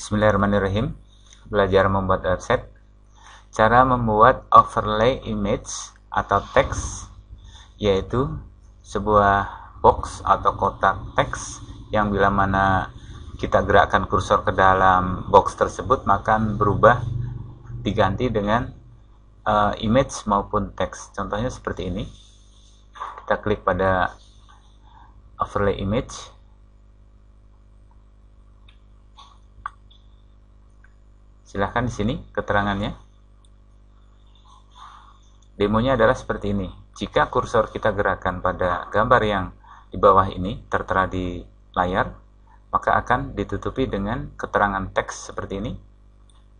Bismillahirrahmanirrahim. Belajar membuat website. Cara membuat overlay image atau teks yaitu sebuah box atau kotak teks yang bila mana kita gerakkan kursor ke dalam box tersebut maka berubah diganti dengan uh, image maupun teks. Contohnya seperti ini. Kita klik pada overlay image Silahkan di sini keterangannya. Demonya adalah seperti ini. Jika kursor kita gerakan pada gambar yang di bawah ini tertera di layar, maka akan ditutupi dengan keterangan teks seperti ini,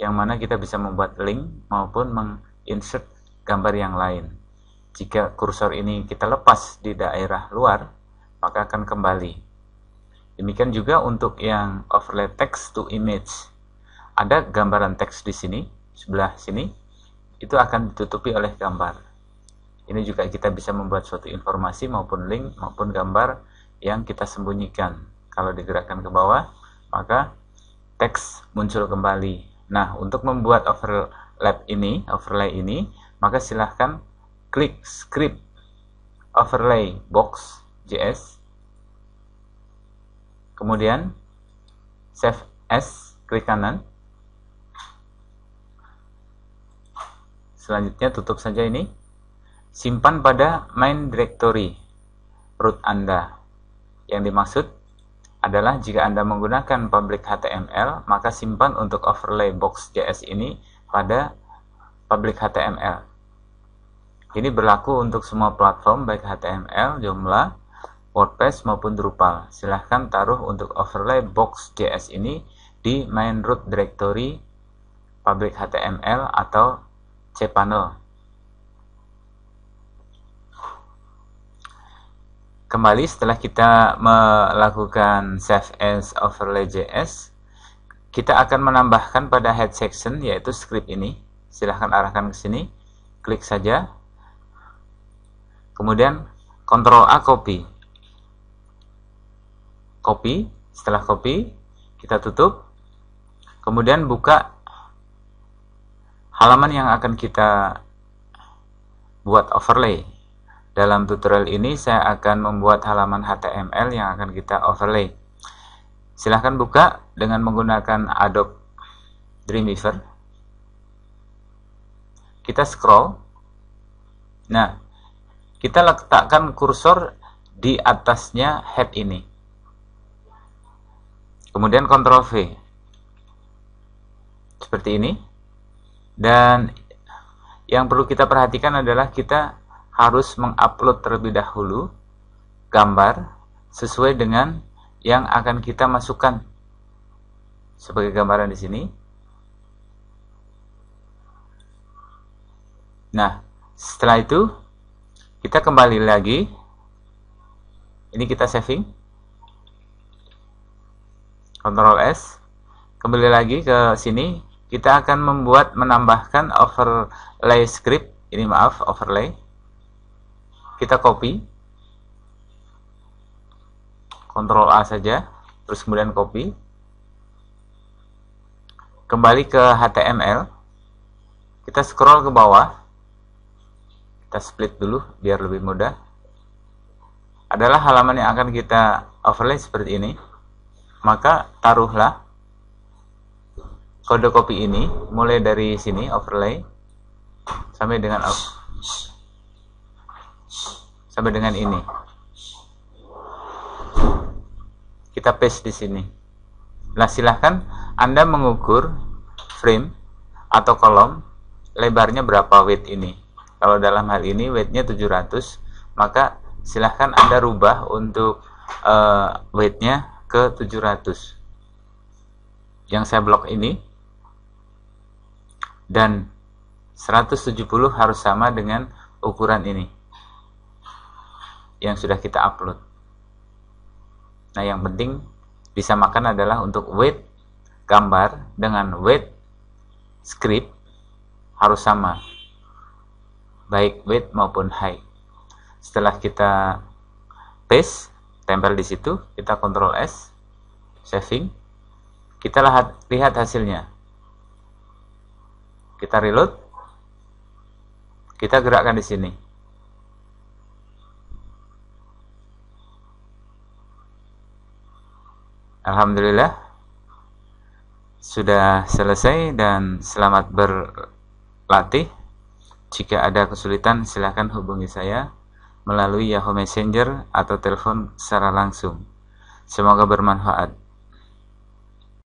yang mana kita bisa membuat link maupun menginsert gambar yang lain. Jika kursor ini kita lepas di daerah luar, maka akan kembali. Demikian juga untuk yang overlay text to image ada gambaran teks di sini, sebelah sini, itu akan ditutupi oleh gambar. Ini juga kita bisa membuat suatu informasi maupun link maupun gambar yang kita sembunyikan. Kalau digerakkan ke bawah, maka teks muncul kembali. Nah, untuk membuat overlap ini, overlay ini, maka silahkan klik script overlay box JS. Kemudian save as, klik kanan. Selanjutnya tutup saja ini. Simpan pada main directory root Anda. Yang dimaksud adalah jika Anda menggunakan public HTML, maka simpan untuk overlay box JS ini pada public HTML. Ini berlaku untuk semua platform baik HTML, Joomla, WordPress maupun Drupal. Silahkan taruh untuk overlay box JS ini di main root directory public HTML atau cPanel. Kembali setelah kita melakukan save as overlay JS, kita akan menambahkan pada head section yaitu script ini. Silahkan arahkan ke sini, klik saja. Kemudian Ctrl A copy. Copy, setelah copy kita tutup. Kemudian buka halaman yang akan kita buat overlay. Dalam tutorial ini saya akan membuat halaman HTML yang akan kita overlay. Silahkan buka dengan menggunakan Adobe Dreamweaver. Kita scroll. Nah, kita letakkan kursor di atasnya head ini. Kemudian Ctrl V. Seperti ini dan yang perlu kita perhatikan adalah kita harus mengupload terlebih dahulu gambar sesuai dengan yang akan kita masukkan sebagai gambaran di sini. Nah, setelah itu kita kembali lagi. Ini kita saving. Ctrl S. Kembali lagi ke sini, kita akan membuat menambahkan overlay script ini maaf overlay kita copy Ctrl A saja terus kemudian copy kembali ke HTML kita scroll ke bawah kita split dulu biar lebih mudah adalah halaman yang akan kita overlay seperti ini maka taruhlah kode copy ini mulai dari sini overlay sampai dengan off, sampai dengan ini kita paste di sini nah silahkan anda mengukur frame atau kolom lebarnya berapa width ini kalau dalam hal ini weightnya 700 maka silahkan anda rubah untuk uh, eh, weightnya ke 700 yang saya blok ini dan 170 harus sama dengan ukuran ini yang sudah kita upload. Nah, yang penting bisa makan adalah untuk weight gambar dengan weight script harus sama baik weight maupun height. Setelah kita paste, tempel di situ, kita kontrol S, saving. Kita lihat hasilnya. Kita reload. Kita gerakkan di sini. Alhamdulillah sudah selesai dan selamat berlatih. Jika ada kesulitan silahkan hubungi saya melalui Yahoo Messenger atau telepon secara langsung. Semoga bermanfaat.